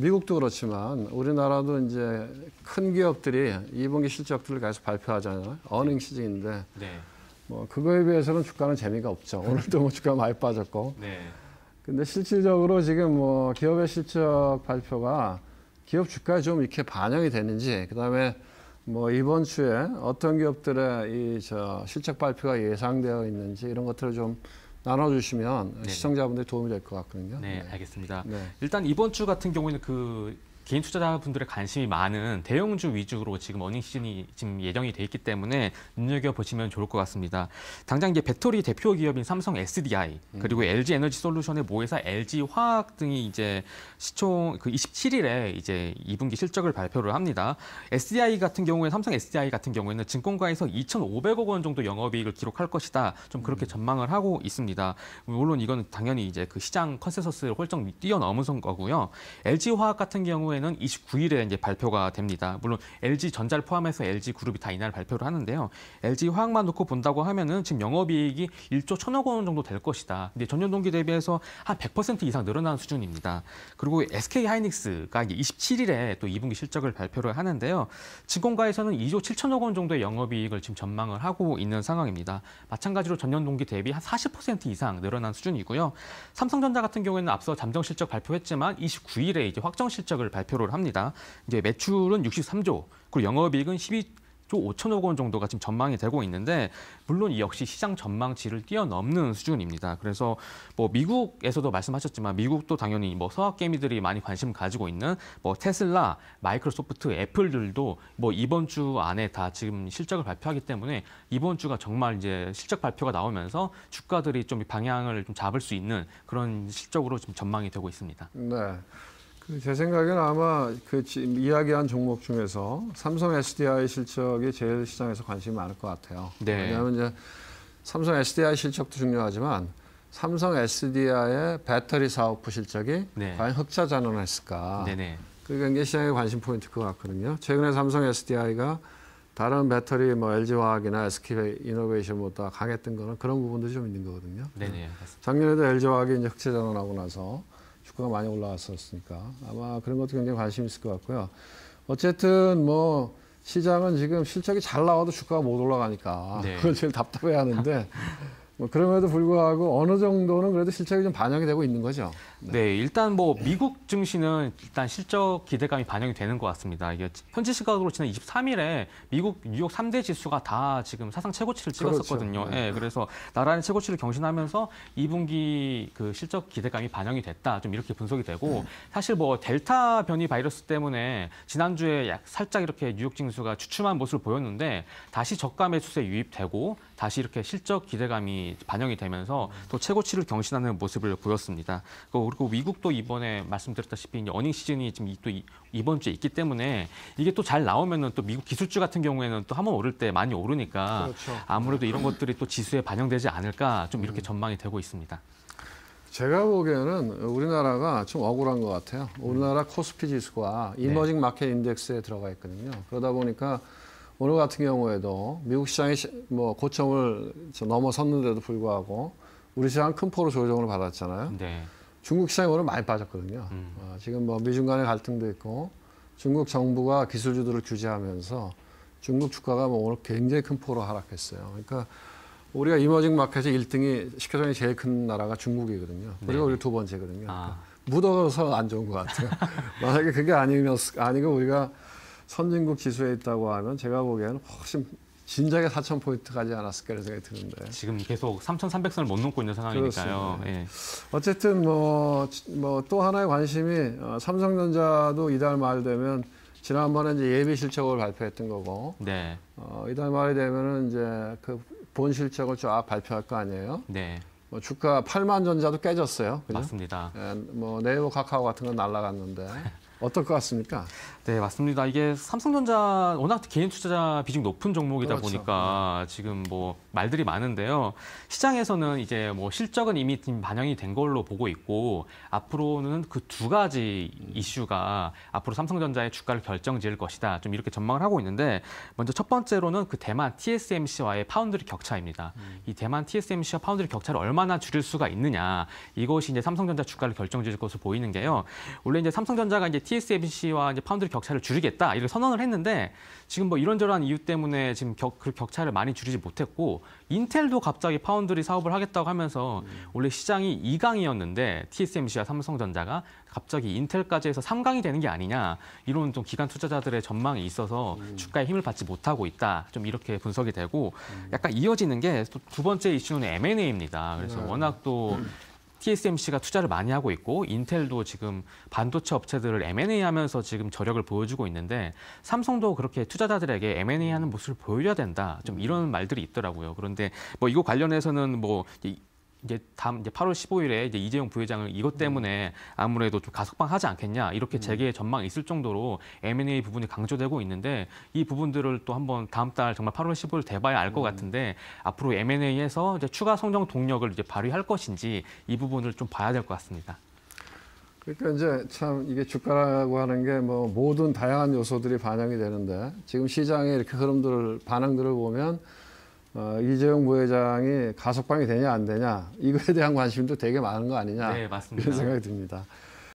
미국도 그렇지만 우리나라도 이제 큰 기업들이 2분기 실적들을 계속 발표하잖아요. 어닝 시즌인데 네. 뭐 그거에 비해서는 주가는 재미가 없죠. 네. 오늘도 뭐 주가 많이 빠졌고. 네. 근데 실질적으로 지금 뭐 기업의 실적 발표가 기업 주가에 좀 이렇게 반영이 되는지 그다음에 뭐 이번 주에 어떤 기업들의 이 저 실적 발표가 예상되어 있는지 이런 것들을 좀 나눠주시면 네. 시청자분들 도움이 될 것 같거든요. 네, 네. 알겠습니다. 네. 일단 이번 주 같은 경우에는 그 개인 투자자분들의 관심이 많은 대형주 위주로 지금 어닝 시즌이 지금 예정이 돼 있기 때문에 눈여겨 보시면 좋을 것 같습니다. 당장 이제 배터리 대표 기업인 삼성 SDI 음. 그리고 LG 에너지 솔루션의 모회사 LG 화학 등이 이제 시총 그 27일에 이제 2분기 실적을 발표를 합니다. SDI 같은 경우에 삼성 SDI 같은 경우에는 증권가에서 2,500억 원 정도 영업이익을 기록할 것이다. 좀 그렇게 음. 전망을 하고 있습니다. 물론 이건 당연히 이제 그 시장 컨센서스를 훌쩍 뛰어넘은 거고요. LG 화학 같은 경우에 이우에는 29일에 이제 발표가 됩니다. 물론 LG 전자를 포함해서 LG 그룹이 다 이날 발표를 하는데요. LG 화학만 놓고 본다고 하면은 지금 영업이익이 1조 1천억 원 정도 될 것이다. 근데 전년 동기 대비해서 한 100% 이상 늘어난 수준입니다. 그리고 SK 하이닉스가 27일에 또 2분기 실적을 발표를 하는데요. 증권가에서는 2조 7천억 원 정도의 영업이익을 지금 전망을 하고 있는 상황입니다. 마찬가지로 전년 동기 대비 한 40% 이상 늘어난 수준이고요. 삼성전자 같은 경우에는 앞서 잠정 실적 발표했지만 29일에 이제 확정 실적을 발표 발표를 합니다. 이제 매출은 63조, 그리고 영업이익은 12. 조 5천억 원 정도가 지금 전망이 되고 있는데 물론 역시 시장 전망치를 뛰어넘는 수준입니다. 그래서 뭐 미국에서도 말씀하셨지만 미국도 당연히 뭐 서학 개미들이 많이 관심 가지고 있는 뭐 테슬라, 마이크로소프트, 애플들도 뭐 이번 주 안에 다 지금 실적을 발표하기 때문에 이번 주가 정말 이제 실적 발표가 나오면서 주가들이 좀 방향을 좀 잡을 수 있는 그런 실적으로 지금 전망이 되고 있습니다. 네. 제 생각에는 아마 그 이야기한 종목 중에서 삼성 SDI 실적이 제일 시장에서 관심이 많을 것 같아요. 네. 왜냐하면 이제 삼성 SDI 실적도 중요하지만 삼성 SDI의 배터리 사업부 실적이 네. 과연 흑자 전환했을까. 네네. 그게 시장의 관심 포인트것 같거든요. 최근에 삼성 SDI가 다른 배터리 뭐 LG화학이나 SK 이노베이션보다 뭐 강했던 거는 그런 부분도 좀 있는 거거든요. 네네. 작년에도 LG화학이 이제 흑자 전환하고 나서 주가가 많이 올라왔었으니까 아마 그런 것도 굉장히 관심 있을 것 같고요. 어쨌든 뭐 시장은 지금 실적이 잘 나와도 주가가 못 올라가니까 네. 그걸 제일 답답해 하는데 뭐 그럼에도 불구하고 어느 정도는 그래도 실적이 좀 반영이 되고 있는 거죠. 네, 네 일단 뭐 미국 증시는 일단 실적 기대감이 반영이 되는 것 같습니다. 이게 현지 시각으로 지난 23일에 미국 뉴욕 3대 지수가 다 지금 사상 최고치를 그렇죠. 찍었었거든요. 그렇죠. 네. 네. 그래서 나란히 최고치를 경신하면서 2분기 그 실적 기대감이 반영이 됐다. 좀 이렇게 분석이 되고 네. 사실 뭐 델타 변이 바이러스 때문에 지난주에 살짝 이렇게 뉴욕 증수가 주춤한 모습을 보였는데 다시 저가 매수세 유입되고 다시 이렇게 실적 기대감이 반영이 되면서 또 최고치를 경신하는 모습을 보였습니다. 그리고 미국도 이번에 말씀드렸다시피 어닝 시즌이 지금 또 이번 주에 있기 때문에 이게 또 잘 나오면은 또 미국 기술주 같은 경우에는 또 한번 오를 때 많이 오르니까 그렇죠. 아무래도 이런 것들이 또 지수에 반영되지 않을까 좀 이렇게 전망이 되고 있습니다. 제가 보기에는 우리나라가 좀 억울한 것 같아요. 우리나라 코스피 지수가 이머징 마켓 인덱스에 들어가 있거든요. 그러다 보니까 오늘 같은 경우에도 미국 시장이 뭐 고점을 넘어섰는데도 불구하고 우리 시장 큰 포로 조정을 받았잖아요. 네. 중국 시장이 오늘 많이 빠졌거든요. 음. 어, 지금 뭐 미중 간의 갈등도 있고 중국 정부가 기술주들을 규제하면서 중국 주가가 뭐 오늘 굉장히 큰 포로 하락했어요. 그러니까 우리가 이머징 마켓의 1등이 시켜총이 제일 큰 나라가 중국이거든요. 그리고 네. 우리 두 번째거든요. 아. 그러니까 묻어서 안 좋은 것 같아요. 만약에 그게 아니면 아니고 우리가 선진국 지수에 있다고 하면 제가 보기에는 훨씬 진작에 4천 포인트 가지 않았을까 이런 생각이 드는데 지금 계속 3,300선을 못 넘고 있는 상황이니까요. 예. 어쨌든 뭐뭐또 하나의 관심이 어, 삼성전자도 이달 말 되면 지난번에 이제 예비 실적을 발표했던 거고 네. 어, 이달 말이 되면은 이제 그 본 실적을 쫙 발표할 거 아니에요. 네. 뭐 주가 8만 전자도 깨졌어요. 그죠? 맞습니다. 예, 뭐 네이버 카카오 같은 건 날라갔는데 어떨 것 같습니까? 네, 맞습니다. 이게 삼성전자 워낙 개인 투자자 비중 높은 종목이다 그렇죠. 보니까 네. 지금 뭐 말들이 많은데요. 시장에서는 이제 뭐 실적은 이미 반영이 된 걸로 보고 있고 앞으로는 그 두 가지 이슈가 앞으로 삼성전자의 주가를 결정지을 것이다. 좀 이렇게 전망을 하고 있는데 먼저 첫 번째로는 그 대만 TSMC와의 파운드리 격차입니다. 음. 이 대만 TSMC와 파운드리 격차를 얼마나 줄일 수가 있느냐 이것이 이제 삼성전자 주가를 결정지을 것으로 보이는 게요. 원래 이제 삼성전자가 이제 TSMC와 이제 파운드리 격차를 줄이겠다 이를 선언을 했는데 지금 뭐 이런저런 이유 때문에 지금 격, 그 격차를 많이 줄이지 못했고 인텔도 갑자기 파운드리 사업을 하겠다고 하면서 음. 원래 시장이 2강이었는데 TSMC와 삼성전자가 갑자기 인텔까지 해서 3강이 되는 게 아니냐 이런 좀 기관 투자자들의 전망이 있어서 음. 주가에 힘을 받지 못하고 있다 좀 이렇게 분석이 되고 약간 이어지는 게 두 번째 이슈는 M&A입니다. 그래서 네. 워낙 또 TSMC가 투자를 많이 하고 있고 인텔도 지금 반도체 업체들을 M&A 하면서 지금 저력을 보여주고 있는데 삼성도 그렇게 투자자들에게 M&A 하는 모습을 보여줘야 된다. 좀 이런 말들이 있더라고요. 그런데 뭐 이거 관련해서는 뭐 이제 다음 이제 8월 15일에 이제 이재용 부회장을 이것 음. 때문에 아무래도 좀 가석방하지 않겠냐 이렇게 음. 재개의 전망이 있을 정도로 M&A 부분이 강조되고 있는데 이 부분들을 또 한번 다음 달 정말 8월 15일 돼봐야 알것 음. 같은데 앞으로 M&A에서 이제 추가 성장 동력을 이제 발휘할 것인지 이 부분을 좀 봐야 될 것 같습니다. 그러니까 이제 참 이게 주가라고 하는 게 뭐 모든 다양한 요소들이 반영이 되는데 지금 시장의 이렇게 흐름들을 반응들을 보면. 어, 이재용 부회장이 가석방이 되냐 안 되냐 이거에 대한 관심도 되게 많은 거 아니냐 네, 맞습니다. 이런 생각이 듭니다.